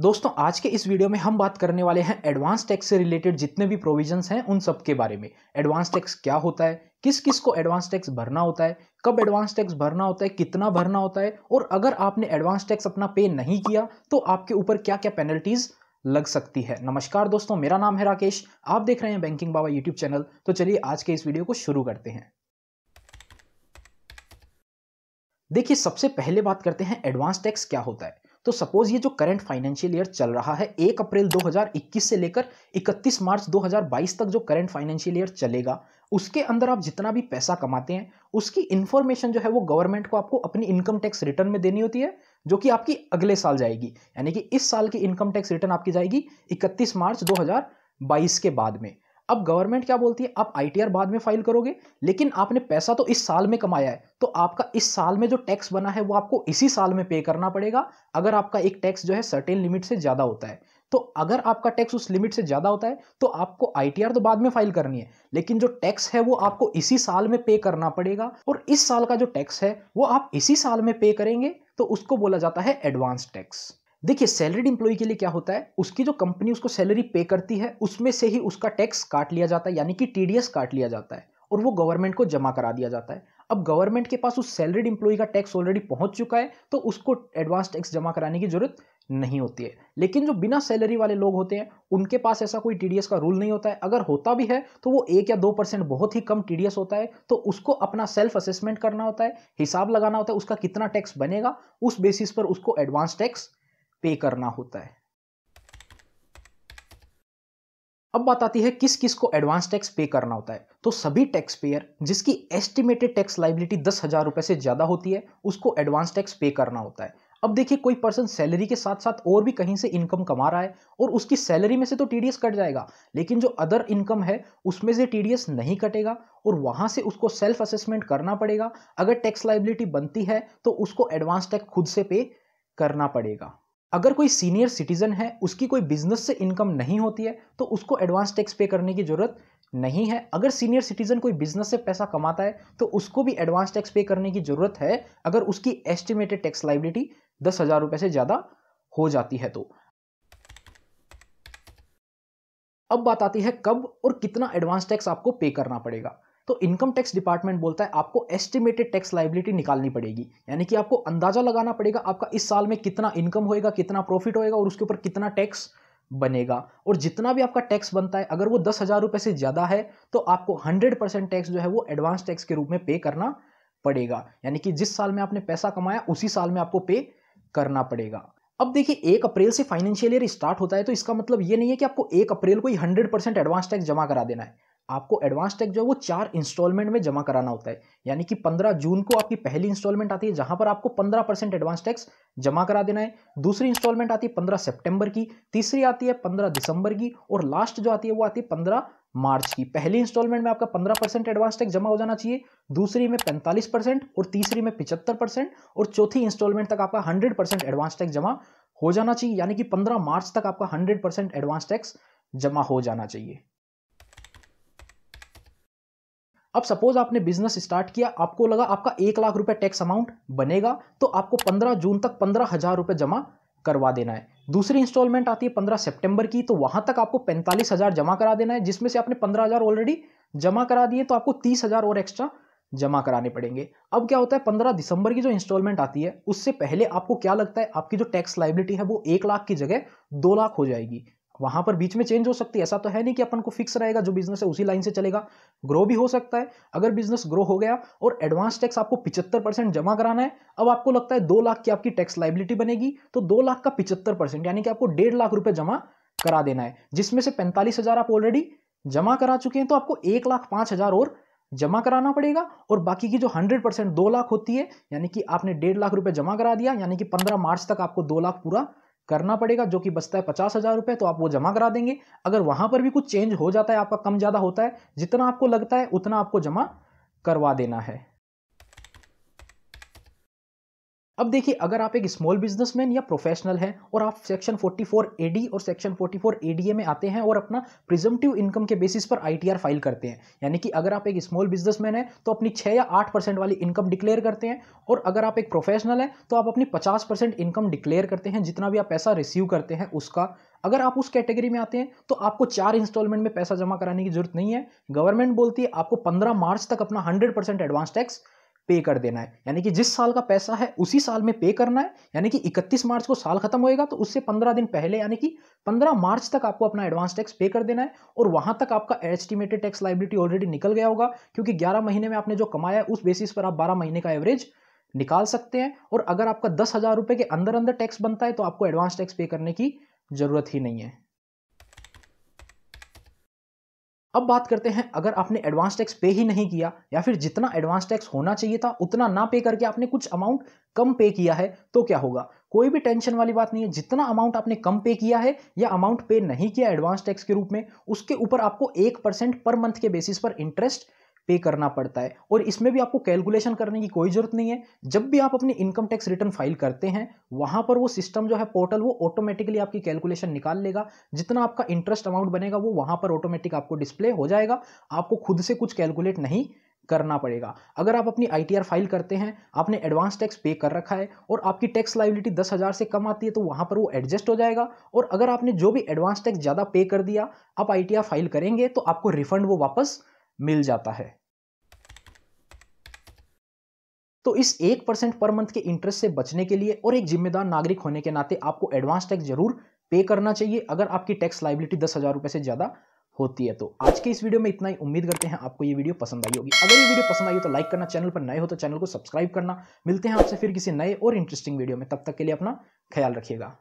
दोस्तों आज के इस वीडियो में हम बात करने वाले हैं एडवांस टैक्स से रिलेटेड जितने भी प्रोविजंस हैं उन सब के बारे में एडवांस टैक्स क्या होता है किस किस को एडवांस टैक्स भरना होता है कब एडवांस टैक्स भरना होता है कितना भरना होता है और अगर आपने एडवांस टैक्स अपना पे नहीं किया तो आपके ऊपर क्या क्या पेनल्टीज लग सकती है नमस्कार दोस्तों मेरा नाम है राकेश आप देख रहे हैं बैंकिंग बाबा यूट्यूब चैनल तो चलिए आज के इस वीडियो को शुरू करते हैं देखिए सबसे पहले बात करते हैं एडवांस टैक्स क्या होता है तो सपोज ये जो करंट फाइनेंशियल ईयर चल रहा है एक अप्रैल 2021 से लेकर 31 मार्च 2022 तक जो करंट फाइनेंशियल ईयर चलेगा उसके अंदर आप जितना भी पैसा कमाते हैं उसकी इन्फॉर्मेशन जो है वो गवर्नमेंट को आपको अपनी इनकम टैक्स रिटर्न में देनी होती है जो कि आपकी अगले साल जाएगी यानी कि इस साल की इनकम टैक्स रिटर्न आपकी जाएगी इकतीस मार्च दो बाईस के बाद में अब गवर्नमेंट क्या बोलती है आप आईटीआर बाद में फाइल करोगे लेकिन आपने पैसा तो इस साल में कमाया है तो आपका इस साल में जो टैक्स बना है वो आपको इसी साल में पे करना पड़ेगा अगर आपका एक टैक्स जो है सर्टेन लिमिट से ज़्यादा होता है तो अगर आपका टैक्स उस लिमिट से ज़्यादा होता है तो आपको आईटीआर तो बाद में फाइल करनी है लेकिन जो टैक्स है वो आपको इसी साल में पे करना पड़ेगा और इस साल का जो टैक्स है वो आप इसी साल में पे करेंगे तो उसको बोला जाता है एडवांस टैक्स देखिए सैलरीड इंप्लॉय के लिए क्या होता है उसकी जो कंपनी उसको सैलरी पे करती है उसमें से ही उसका टैक्स काट लिया जाता है यानी कि टीडीएस काट लिया जाता है और वो गवर्नमेंट को जमा करा दिया जाता है अब गवर्नमेंट के पास उस सैलरीड इंप्लॉय का टैक्स ऑलरेडी पहुंच चुका है तो उसको एडवांस टैक्स जमा कराने की जरूरत नहीं होती है लेकिन जो बिना सैलरी वाले लोग होते हैं उनके पास ऐसा कोई टीडीएस का रूल नहीं होता है अगर होता भी है तो वो एक या दो परसेंट बहुत ही कम टीडीएस होता है तो उसको अपना सेल्फ असेसमेंट करना होता है हिसाब लगाना होता है उसका कितना टैक्स बनेगा उस बेसिस पर उसको एडवांस टैक्स पे करना होता है अब बात आती है किस किस को एडवांस टैक्स पे करना होता है तो सभी टैक्स पेयर जिसकी एस्टिमेटेड टैक्स लाइबिलिटी दस हज़ार रुपए से ज़्यादा होती है उसको एडवांस टैक्स पे करना होता है अब देखिए कोई पर्सन सैलरी के साथ साथ और भी कहीं से इनकम कमा रहा है और उसकी सैलरी में से तो टीडीएस कट जाएगा लेकिन जो अदर इनकम है उसमें से टीडीएस नहीं कटेगा और वहां से उसको सेल्फ असेसमेंट करना पड़ेगा अगर टैक्स लाइबिलिटी बनती है तो उसको एडवांस टैक्स खुद से पे करना पड़ेगा अगर कोई सीनियर सिटीजन है उसकी कोई बिजनेस से इनकम नहीं होती है तो उसको एडवांस टैक्स पे करने की ज़रूरत नहीं है अगर सीनियर सिटीजन कोई बिजनेस से पैसा कमाता है तो उसको भी एडवांस टैक्स पे करने की ज़रूरत है अगर उसकी एस्टिमेटेड टैक्स लाइबिलिटी दस हज़ार रुपए से ज़्यादा हो जाती है तो अब बात आती है कब और कितना एडवांस टैक्स आपको पे करना पड़ेगा तो इनकम टैक्स डिपार्टमेंट बोलता है आपको एस्टिमेटेड टैक्स लाइबिलिटी निकालनी पड़ेगी यानी कि आपको अंदाज़ा लगाना पड़ेगा आपका इस साल में कितना इनकम होएगा कितना प्रॉफिट होएगा और उसके ऊपर कितना टैक्स बनेगा और जितना भी आपका टैक्स बनता है अगर वो दस हज़ार रुपये से ज़्यादा है तो आपको हंड्रेड परसेंट टैक्स जो है वो एडवांस टैक्स के रूप में पे करना पड़ेगा यानी कि जिस साल में आपने पैसा कमाया उसी साल में आपको पे करना पड़ेगा अब देखिए एक अप्रैल से फाइनेंशियल ईयर स्टार्ट होता है तो इसका मतलब ये नहीं है कि आपको एक अप्रैल को ही हंड्रेड परसेंट एडवांस टैक्स जमा करा देना है आपको एडवांस टैक्स जो है वो चार इंस्टॉलमेंट में जमा कराना होता है यानी कि 15 जून को आपकी पहली इंस्टॉलमेंट आती है जहां पर आपको 15 परसेंट एडवांस टैक्स जमा करा देना है दूसरी इंस्टॉलमेंट आती है 15 सितंबर की तीसरी आती है 15 दिसंबर की और लास्ट जो आती है वो आती है पंद्रह मार्च की पहली इंस्टॉलमेंट में आपका पंद्रह परसेंट एडवांस टैक्स जमा हो जाना चाहिए दूसरी में पैंतालीस परसेंट और तीसरी में पिछहत्तर परसेंट और चौथी इंस्टॉलमेंट तक आपका हंड्रेड परसेंट एडवांस टैक्स जमा हो जाना चाहिए यानी कि पंद्रह मार्च तक आपका हंड्रेड परसेंट एडवांस टैक्स जमा हो जाना चाहिए अब सपोज आपने बिजनेस स्टार्ट किया आपको लगा आपका एक लाख रुपए टैक्स अमाउंट बनेगा तो आपको पंद्रह जून तक पंद्रह हजार रुपये जमा करवा देना है दूसरी इंस्टॉलमेंट आती है पंद्रह सितंबर की तो वहां तक आपको पैंतालीस हज़ार जमा करा देना है जिसमें से आपने पंद्रह हज़ार ऑलरेडी जमा करा दिए तो आपको तीस हज़ार और एक्स्ट्रा जमा कराने पड़ेंगे अब क्या होता है पंद्रह दिसंबर की जो इंस्टॉलमेंट आती है उससे पहले आपको क्या लगता है आपकी जो टैक्स लाइबिलिटी है वो एक लाख की जगह दो लाख हो जाएगी वहां पर बीच में चेंज हो सकती है ऐसा तो है नहीं कि अपन को फिक्स रहेगा जो बिजनेस है उसी लाइन से चलेगा ग्रो भी हो सकता है अगर बिजनेस ग्रो हो गया और एडवांस टैक्स आपको पिछहत्तर परसेंट जमा कराना है अब आपको लगता है दो लाख की आपकी टैक्स लाइबिलिटी बनेगी तो दो लाख का पिछहत्तर परसेंट यानी कि आपको डेढ़ लाख रुपये जमा करा देना है जिसमें से पैंतालीस हज़ार आप ऑलरेडी जमा करा चुके हैं तो आपको एक लाख पांच हज़ार और जमा कराना पड़ेगा और बाकी की जो हंड्रेड परसेंट दो लाख होती है यानी कि आपने डेढ़ लाख रुपए जमा करा दिया यानी कि पंद्रह मार्च तक आपको दो लाख पूरा करना पड़ेगा जो कि बचता है पचास हज़ार रुपए तो आप वो जमा करा देंगे अगर वहां पर भी कुछ चेंज हो जाता है आपका कम ज़्यादा होता है जितना आपको लगता है उतना आपको जमा करवा देना है अब देखिए अगर आप एक स्मॉल बिजनेसमैन या प्रोफेशनल हैं और आप सेक्शन 44 एडी और सेक्शन 44 एडीए में आते हैं और अपना प्रिजम्पटिव इनकम के बेसिस पर आईटीआर फाइल करते हैं यानी कि अगर आप एक स्मॉल बिजनेसमैन हैं तो अपनी 6 या 8 परसेंट वाली इनकम डिक्लेयर करते हैं और अगर आप एक प्रोफेशनल हैं तो आप अपनी पचास परसेंट इनकम डिक्लेयर करते हैं जितना भी आप पैसा रिसीव करते हैं उसका अगर आप उस कैटेगरी में आते हैं तो आपको चार इंस्टॉलमेंट में पैसा जमा कराने की जरूरत नहीं है गवर्नमेंट बोलती है आपको पंद्रह मार्च तक अपना हंड्रेड एडवांस टैक्स पे कर देना है यानी कि जिस साल का पैसा है उसी साल में पे करना है यानी कि 31 मार्च को साल खत्म होएगा तो उससे 15 दिन पहले यानी कि 15 मार्च तक आपको अपना एडवांस टैक्स पे कर देना है और वहां तक आपका एस्टिमेटेड टैक्स लाइबिलिटी ऑलरेडी निकल गया होगा क्योंकि 11 महीने में आपने जो कमाया है उस बेसिस पर आप 12 महीने का एवरेज निकाल सकते हैं और अगर आपका दस हज़ार के अंदर अंदर टैक्स बनता है तो आपको एडवांस टैक्स पे करने की ज़रूरत ही नहीं है अब बात करते हैं अगर आपने एडवांस टैक्स पे ही नहीं किया या फिर जितना एडवांस टैक्स होना चाहिए था उतना ना पे करके आपने कुछ अमाउंट कम पे किया है तो क्या होगा कोई भी टेंशन वाली बात नहीं है जितना अमाउंट आपने कम पे किया है या अमाउंट पे नहीं किया एडवांस टैक्स के रूप में उसके ऊपर आपको एक परसेंट पर मंथ के बेसिस पर इंटरेस्ट पे करना पड़ता है और इसमें भी आपको कैलकुलेशन करने की कोई ज़रूरत नहीं है जब भी आप अपनी इनकम टैक्स रिटर्न फाइल करते हैं वहाँ पर वो सिस्टम जो है पोर्टल वो ऑटोमेटिकली आपकी कैलकुलेशन निकाल लेगा जितना आपका इंटरेस्ट अमाउंट बनेगा वो वहाँ पर ऑटोमेटिक आपको डिस्प्ले हो जाएगा आपको खुद से कुछ कैलकुलेट नहीं करना पड़ेगा अगर आप अपनी आई फाइल करते हैं आपने एडवांस टैक्स पे कर रखा है और आपकी टैक्स लाइबिलिटी दस हज़ार से कम आती है तो वहाँ पर वो एडजस्ट हो जाएगा और अगर आपने जो भी एडवांस टैक्स ज़्यादा पे कर दिया आप आई फाइल करेंगे तो आपको रिफंड वो वापस मिल जाता है तो इस एक परसेंट पर मंथ के इंटरेस्ट से बचने के लिए और एक जिम्मेदार नागरिक होने के नाते आपको एडवांस टैक्स जरूर पे करना चाहिए अगर आपकी टैक्स लाइबिलिटी दस हज़ार रुपए से ज़्यादा होती है तो आज के इस वीडियो में इतना ही उम्मीद करते हैं आपको ये वीडियो पसंद आई होगी अगर ये वीडियो पसंद आई हो तो लाइक करना चैनल पर नए हो तो चैनल को सब्सक्राइब करना मिलते हैं आपसे फिर किसी नए और इंटरेस्टिंग वीडियो में तब तक के लिए अपना ख्याल रखिएगा